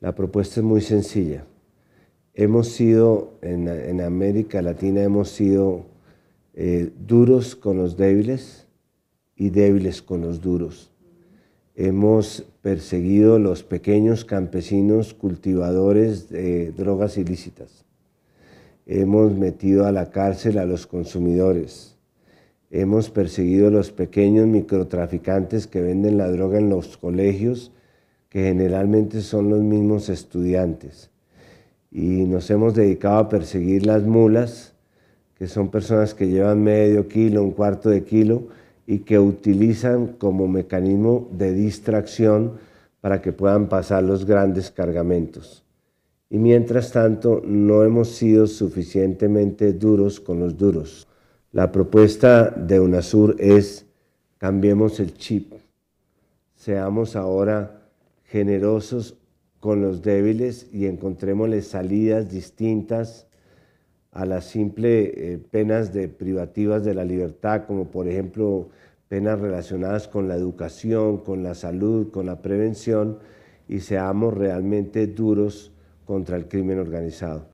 La propuesta es muy sencilla. Hemos sido, en, América Latina, hemos sido eh, duros con los débiles y débiles con los duros. Hemos perseguido los pequeños campesinos cultivadores de drogas ilícitas. Hemos metido a la cárcel a los consumidores. Hemos perseguido a los pequeños microtraficantes que venden la droga en los colegios que generalmente son los mismos estudiantes. Y nos hemos dedicado a perseguir las mulas, que son personas que llevan medio kilo, un cuarto de kilo, y que utilizan como mecanismo de distracción para que puedan pasar los grandes cargamentos. Y mientras tanto, no hemos sido suficientemente duros con los duros. La propuesta de UNASUR es cambiemos el chip, seamos ahora generosos con los débiles y encontrémosles salidas distintas a las simples eh, penas de privativas de la libertad, como por ejemplo penas relacionadas con la educación, con la salud, con la prevención, y seamos realmente duros contra el crimen organizado.